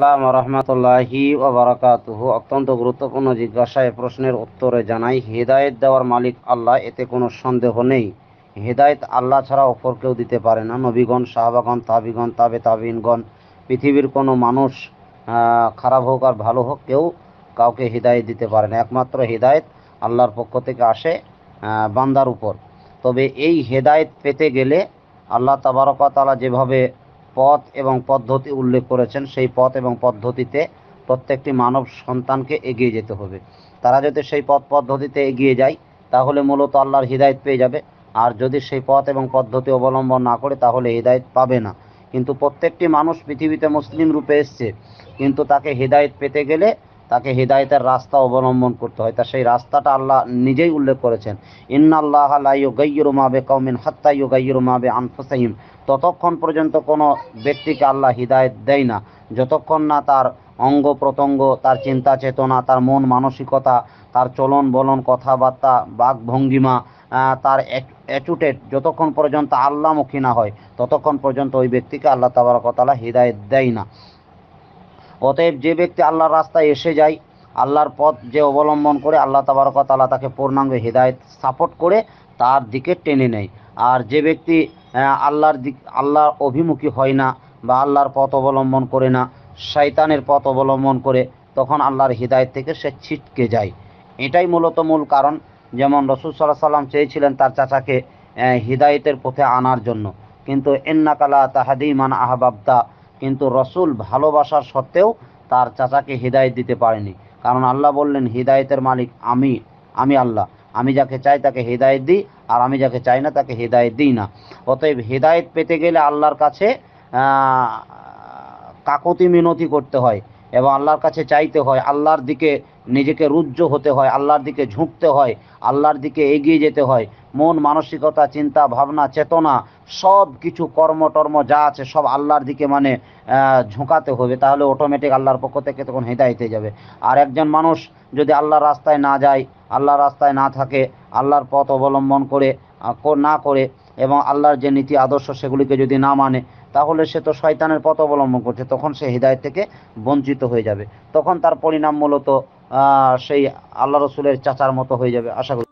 আসসালাম রহমতুল্লাহি ওবরাকাতুহু অত্যন্ত গুরুত্বপূর্ণ জিজ্ঞাসায় প্রশ্নের উত্তরে জানাই হেদায়েত দেওয়ার মালিক আল্লাহ এতে কোনো সন্দেহ নেই হেদায়েত আল্লাহ ছাড়া অপর কেউ দিতে পারে না নবীগণ সাহাবাগণ তাবিগণ তাবে তাবিনগণ পৃথিবীর কোনো মানুষ খারাপ হোক আর ভালো হোক কেউ কাউকে হৃদায়ত দিতে পারে না একমাত্র হৃদায়ত আল্লাহর পক্ষ থেকে আসে বান্দার উপর তবে এই হেদায়েত পেতে গেলে আল্লাহ তাবারকাতালা যেভাবে পথ এবং পদ্ধতি উল্লেখ করেছেন সেই পথ এবং পদ্ধতিতে প্রত্যেকটি মানব সন্তানকে এগিয়ে যেতে হবে তারা যদি সেই পথ পদ্ধতিতে এগিয়ে যায় তাহলে মূলত আল্লাহর হৃদায়ত পেয়ে যাবে আর যদি সেই পথ এবং পদ্ধতি অবলম্বন না করে তাহলে হৃদায়ত পাবে না কিন্তু প্রত্যেকটি মানুষ পৃথিবীতে মুসলিম রূপে এসছে কিন্তু তাকে হৃদায়ত পেতে গেলে তাকে হৃদায়তের রাস্তা অবলম্বন করতে হয় তা সেই রাস্তাটা আল্লাহ নিজেই উল্লেখ করেছেন ইন্না আল্লাহ ইউগাইয়ুমাবে কৌমিন হাত্তা ইউগাইয়ুমাবে আনফুসাহিম ততক্ষণ পর্যন্ত কোনো ব্যক্তিকে আল্লাহ হৃদায়ত দেয় না যতক্ষণ না তার অঙ্গ প্রত্যঙ্গ তার চিন্তা চেতনা তার মন মানসিকতা তার চলন বলন কথাবার্তা বাক ভঙ্গিমা তার অ্যাচুটেড যতক্ষণ পর্যন্ত আল্লাহমুখী না হয় ততক্ষণ পর্যন্ত ওই ব্যক্তিকে আল্লাহ তাবারকতালা হৃদায়ত দেয় না অতএব যে ব্যক্তি আল্লাহর রাস্তায় এসে যায় আল্লাহর পথ যে অবলম্বন করে আল্লাহ তাল্লাহ তাকে পূর্ণাঙ্গ হৃদায়ত সাপোর্ট করে তার দিকে টেনে নেয় আর যে ব্যক্তি আল্লাহর দিক আল্লাহর অভিমুখী হয় না বা আল্লাহর পথ অবলম্বন করে না শয়তানের পথ অবলম্বন করে তখন আল্লাহর হৃদায়ত থেকে সে ছিটকে যায় এটাই মূলত মূল কারণ যেমন রসুল সাল্লাহ সাল্লাম চেয়েছিলেন তার চাচাকে হৃদায়তের পথে আনার জন্য কিন্তু এন্নাকালা তাহাদিমান আহবাবদা কিন্তু রসুল ভালোবাসার সত্ত্বেও তার চাচাকে হৃদায়ত দিতে পারেনি কারণ আল্লাহ বললেন হৃদায়তের মালিক আমি আমি আল্লাহ আমি যাকে চাই তাকে হৃদায়ত দিই আর আমি যাকে চাই না তাকে হৃদায়ত দিই না অতএব হৃদায়ত পেতে গেলে আল্লাহর কাছে কাকতি মিনতি করতে হয় এবং আল্লাহর কাছে চাইতে হয় আল্লাহর দিকে নিজেকে রুজ্জ হতে হয় আল্লাহর দিকে ঝুঁকতে হয় আল্লাহর দিকে এগিয়ে যেতে হয় মন মানসিকতা চিন্তা ভাবনা চেতনা সব কিছু কর্ম টর্ম যা আছে সব আল্লাহর দিকে মানে ঝোঁকাতে হবে তাহলে অটোমেটিক আল্লাহর পক্ষ থেকে তখন হেদায়িতে যাবে আর একজন মানুষ যদি আল্লাহর রাস্তায় না যায় আল্লাহর রাস্তায় না থাকে আল্লাহর পথ অবলম্বন করে না করে এবং আল্লাহর যে নীতি আদর্শ সেগুলিকে যদি না মানে তাহলে সে তো শয়তানের পথ অবলম্বন করছে তখন সে হৃদায়ত থেকে বঞ্চিত হয়ে যাবে তখন তার পরিণাম মূলত সেই আল্লাহ রসুলের চাচার মতো হয়ে যাবে আশা করি